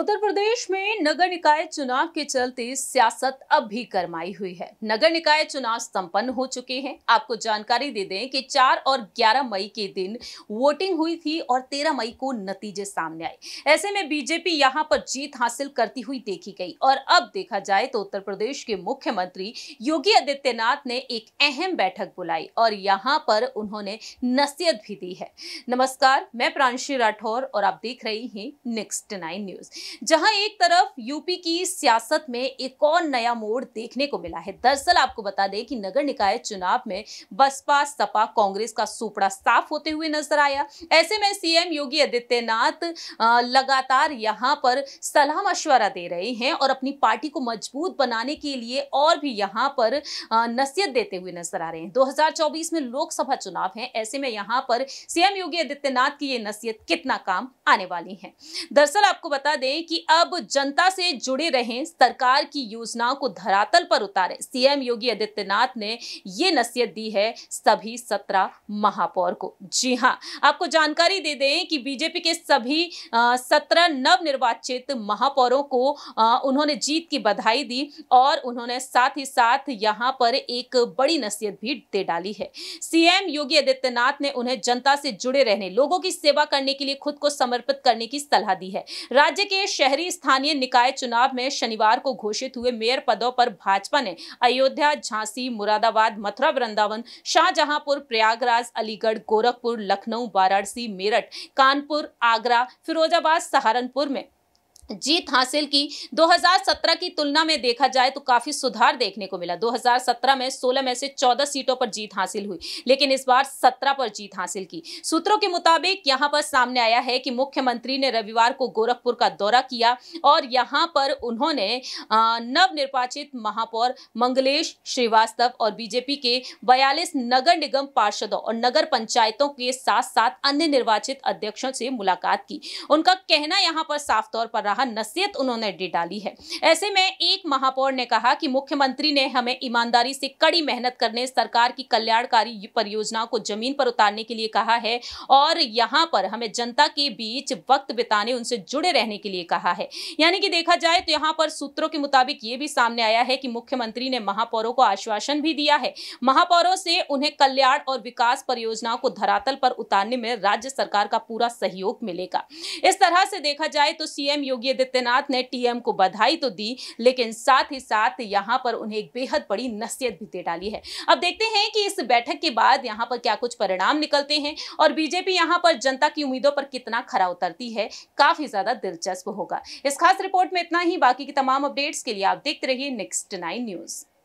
उत्तर प्रदेश में नगर निकाय चुनाव के चलते सियासत अब भी गरमाई हुई है नगर निकाय चुनाव संपन्न हो चुके हैं आपको जानकारी दे दें कि 4 और 11 मई के दिन वोटिंग हुई थी और 13 मई को नतीजे सामने आए ऐसे में बीजेपी यहां पर जीत हासिल करती हुई देखी गई और अब देखा जाए तो उत्तर प्रदेश के मुख्यमंत्री योगी आदित्यनाथ ने एक अहम बैठक बुलाई और यहाँ पर उन्होंने नसीहत भी दी है नमस्कार मैं प्रांशी राठौर और आप देख रही हैं नेक्स्ट नाइन न्यूज़ जहां एक तरफ यूपी की सियासत में एक और नया मोड़ देखने को मिला है दरअसल आपको बता दें कि नगर निकाय चुनाव में बसपा सपा कांग्रेस का सुपड़ा साफ होते हुए नजर आया ऐसे में सीएम योगी आदित्यनाथ लगातार यहां पर सलाह मशवरा दे रहे हैं और अपनी पार्टी को मजबूत बनाने के लिए और भी यहां पर नसीहत देते हुए नजर आ रहे हैं दो में लोकसभा चुनाव है ऐसे में यहां पर सीएम योगी आदित्यनाथ की ये नसीहत कितना काम आने वाली है दरअसल आपको बता दें हैं कि अब जनता से जुड़े रहें सरकार की योजनाओं को धरातल पर उतारे सीएम योगी आदित्यनाथ ने ये नसीहत दी है सभी सत्रह महापौर को जी हाँ आपको जानकारी दे दें कि बीजेपी के सभी सत्रह निर्वाचित महापौरों को आ, उन्होंने जीत की बधाई दी और उन्होंने साथ ही साथ यहाँ पर एक बड़ी नसीहत भी दे डाली है सीएम योगी आदित्यनाथ ने उन्हें जनता से जुड़े रहने लोगों की सेवा करने के लिए खुद को समर्पित करने की सलाह दी है राज्य के शहरी स्थानीय निकाय चुनाव में शनिवार को घोषित हुए मेयर पदों पर भाजपा ने अयोध्या झांसी मुरादाबाद मथुरा वृंदावन शाहजहांपुर प्रयागराज अलीगढ़ गोरखपुर लखनऊ वाराणसी मेरठ कानपुर आगरा फिरोजाबाद सहारनपुर में जीत हासिल की 2017 की तुलना में देखा जाए तो काफ़ी सुधार देखने को मिला 2017 में 16 में से 14 सीटों पर जीत हासिल हुई लेकिन इस बार 17 पर जीत हासिल की सूत्रों के मुताबिक यहां पर सामने आया है कि मुख्यमंत्री ने रविवार को गोरखपुर का दौरा किया और यहां पर उन्होंने नवनिर्वाचित महापौर मंगलेश श्रीवास्तव और बीजेपी के बयालीस नगर निगम पार्षदों और नगर पंचायतों के साथ साथ अन्य निर्वाचित अध्यक्षों से मुलाकात की उनका कहना यहाँ पर साफ तौर पर रहा जहां नसीहत उन्होंने डी डाली है ऐसे में एक महापौर ने कहा कि मुख्यमंत्री ने हमें ईमानदारी से कड़ी मेहनत करने सरकार की कल्याणकारी परियोजनाओं को जमीन पर उतारने के लिए कहा है और यहाँ पर हमें जनता के बीच वक्त बिताने उनसे जुड़े रहने के लिए कहा है यानी कि देखा जाए तो यहाँ पर सूत्रों के मुताबिक ये भी सामने आया है कि मुख्यमंत्री ने महापौरों को आश्वासन भी दिया है महापौरों से उन्हें कल्याण और विकास परियोजनाओं को धरातल पर उतारने में राज्य सरकार का पूरा सहयोग मिलेगा इस तरह से देखा जाए तो सीएम योगी योगी आदित्यनाथ ने टीएम को बधाई तो दी लेकिन साथ ही साथ यहां पर उन्हें एक बेहद बड़ी नसीहत भी दे डाली है अब देखते हैं कि इस बैठक के बाद यहां पर क्या कुछ परिणाम निकलते हैं और बीजेपी यहां पर जनता की उम्मीदों पर कितना खरा उतरती है काफी ज्यादा दिलचस्प होगा इस खास रिपोर्ट में इतना ही बाकी की तमाम अपडेट्स के लिए आप देखते रहिए नेक्स्ट नाइन न्यूज़